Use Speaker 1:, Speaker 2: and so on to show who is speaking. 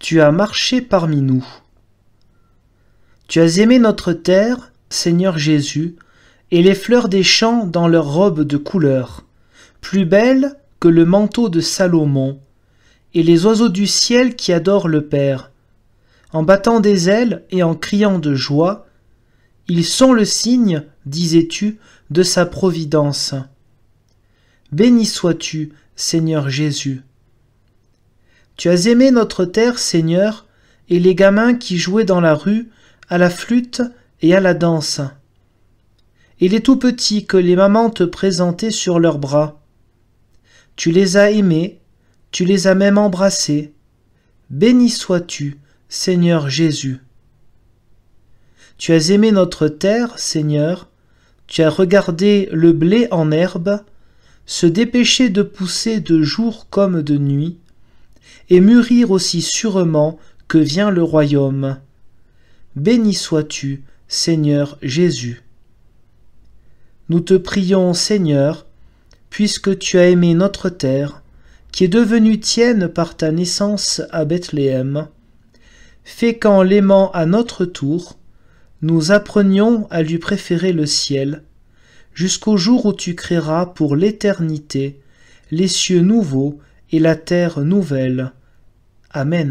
Speaker 1: tu as marché parmi nous. Tu as aimé notre terre, Seigneur Jésus, et les fleurs des champs dans leurs robes de couleur, plus belles que le manteau de Salomon, et les oiseaux du ciel qui adorent le Père. En battant des ailes et en criant de joie, ils sont le signe, disais-tu, de sa providence. Béni sois-tu, Seigneur Jésus. Tu as aimé notre terre, Seigneur, et les gamins qui jouaient dans la rue, à la flûte et à la danse. Et les tout petits que les mamans te présentaient sur leurs bras. Tu les as aimés, tu les as même embrassés. Béni sois-tu, Seigneur Jésus. Tu as aimé notre terre, Seigneur, tu as regardé le blé en herbe, se dépêcher de pousser de jour comme de nuit, et mûrir aussi sûrement que vient le royaume. Béni sois-tu, Seigneur Jésus. Nous te prions, Seigneur, puisque tu as aimé notre terre, qui est devenue tienne par ta naissance à Bethléem, fais qu'en l'aimant à notre tour, nous apprenions à lui préférer le ciel, jusqu'au jour où tu créeras pour l'éternité les cieux nouveaux et la terre nouvelle. Amen.